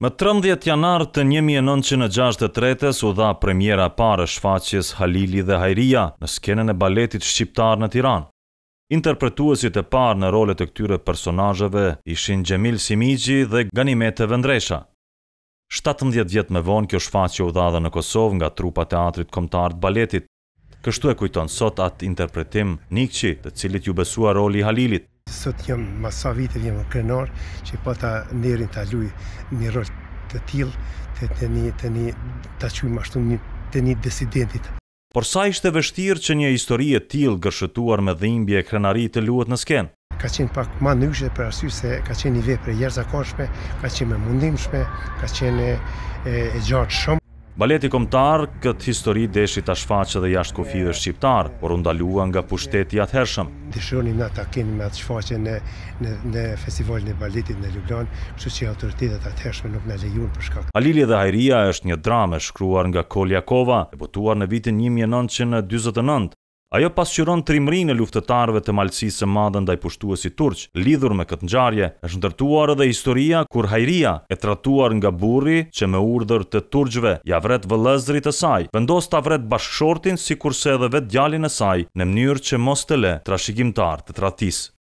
Më 13 janar të 1963-ës u dha premjera parë shfaqjes Halili dhe Hajria në skenën e baletit shqiptar në Tiran. Interpretuesit e parë në rolet e këtyre personajëve ishin Gjemil Simigi dhe Ganimete Vendresha. 17 vjetë me vonë kjo shfaqje u dha dhe në Kosovë nga trupa teatrit komtar të baletit. Kështu e kujton sot atë interpretim Nikqi, të cilit ju besua roli Halilit sot jam më sa vite jam krenar që po ta ndërin ta aluj një rol të tillë të të një të një ta çojmë ashtu një të një desidentit por sa ishte vështirë që një histori e tillë gërshëtuar me dhimbje e krenari të luhet në sken ka qenë pak më ndryshe për arsye se ka qenë një vepër e jashtëzakonshme ka qenë më mundimshme ka qenë e, e, e gjatë shumë Baleti komtar këtë histori deshi të shfaqë dhe jashtë dhe shqiptar, por undalua nga pushteti atë hershëm. Dishonim na keni me atë në, në, në festivalin e baletit në Ljubljan, kështu që autoritetet atë hershme nuk në lejun për shkak. Alili dhe Hajria është një drame shkruar nga Koljakova, e botuar në vitin 1929, Ajo pasqyron trimërinë e luftëtarëve të malësisë së madhe ndaj pushtuesit turq. Lidhur me këtë ngjarje, është ndërtuar edhe historia kur Hajria, e tratuar nga burri që me urdhër të turqëve ja vret vëllëzrit të saj, vendos ta vret bashkëshortin sikurse edhe vet djalin e saj në mënyrë që mos të le trashëgimtar të tradhtisë.